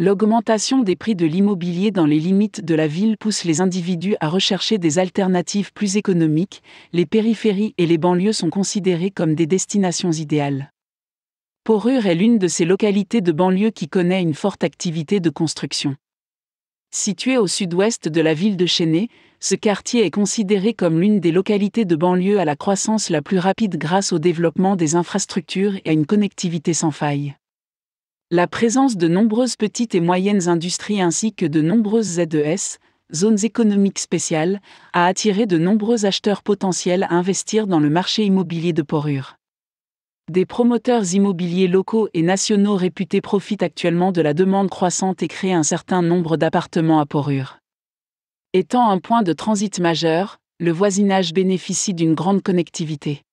L'augmentation des prix de l'immobilier dans les limites de la ville pousse les individus à rechercher des alternatives plus économiques, les périphéries et les banlieues sont considérées comme des destinations idéales. Porure est l'une de ces localités de banlieue qui connaît une forte activité de construction. Située au sud-ouest de la ville de Chennai, ce quartier est considéré comme l'une des localités de banlieue à la croissance la plus rapide grâce au développement des infrastructures et à une connectivité sans faille. La présence de nombreuses petites et moyennes industries ainsi que de nombreuses ZES, zones économiques spéciales, a attiré de nombreux acheteurs potentiels à investir dans le marché immobilier de Porure. Des promoteurs immobiliers locaux et nationaux réputés profitent actuellement de la demande croissante et créent un certain nombre d'appartements à Porure. Étant un point de transit majeur, le voisinage bénéficie d'une grande connectivité.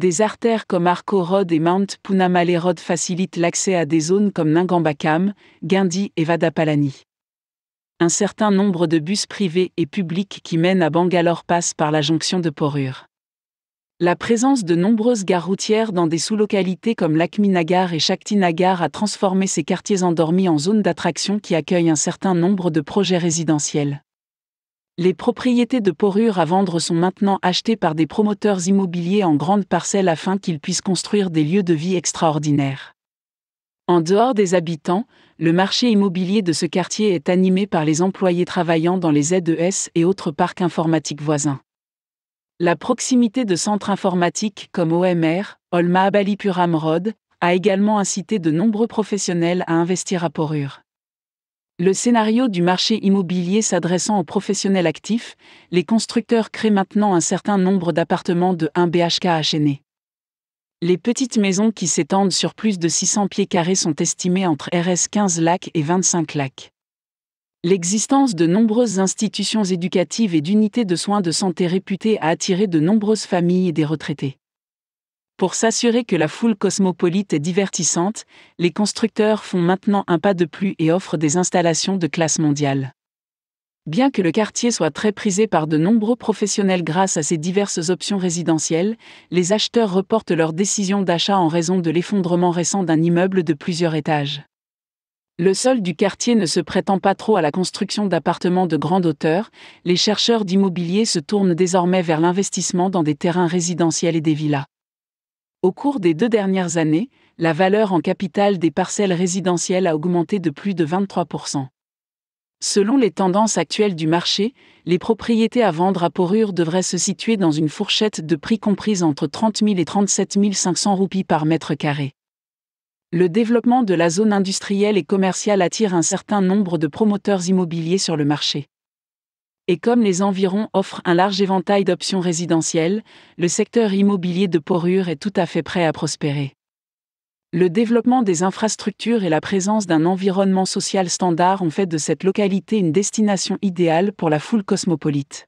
Des artères comme Arco Road et Mount Punamale Road facilitent l'accès à des zones comme Nangambakam, Guindi et Vadapalani. Un certain nombre de bus privés et publics qui mènent à Bangalore passent par la jonction de Porur. La présence de nombreuses gares routières dans des sous-localités comme Lakminagar et Shakti Nagar a transformé ces quartiers endormis en zones d'attraction qui accueillent un certain nombre de projets résidentiels. Les propriétés de porure à vendre sont maintenant achetées par des promoteurs immobiliers en grandes parcelles afin qu'ils puissent construire des lieux de vie extraordinaires. En dehors des habitants, le marché immobilier de ce quartier est animé par les employés travaillant dans les ZES et autres parcs informatiques voisins. La proximité de centres informatiques comme OMR, Olma Abalipuram Road, a également incité de nombreux professionnels à investir à Porure. Le scénario du marché immobilier s'adressant aux professionnels actifs, les constructeurs créent maintenant un certain nombre d'appartements de 1 BHK à Les petites maisons qui s'étendent sur plus de 600 pieds carrés sont estimées entre RS 15 lacs et 25 lacs. L'existence de nombreuses institutions éducatives et d'unités de soins de santé réputées a attiré de nombreuses familles et des retraités. Pour s'assurer que la foule cosmopolite est divertissante, les constructeurs font maintenant un pas de plus et offrent des installations de classe mondiale. Bien que le quartier soit très prisé par de nombreux professionnels grâce à ses diverses options résidentielles, les acheteurs reportent leur décision d'achat en raison de l'effondrement récent d'un immeuble de plusieurs étages. Le sol du quartier ne se prétend pas trop à la construction d'appartements de grande hauteur, les chercheurs d'immobilier se tournent désormais vers l'investissement dans des terrains résidentiels et des villas. Au cours des deux dernières années, la valeur en capital des parcelles résidentielles a augmenté de plus de 23%. Selon les tendances actuelles du marché, les propriétés à vendre à porure devraient se situer dans une fourchette de prix comprise entre 30 000 et 37 500 roupies par mètre carré. Le développement de la zone industrielle et commerciale attire un certain nombre de promoteurs immobiliers sur le marché et comme les environs offrent un large éventail d'options résidentielles, le secteur immobilier de Porure est tout à fait prêt à prospérer. Le développement des infrastructures et la présence d'un environnement social standard ont fait de cette localité une destination idéale pour la foule cosmopolite.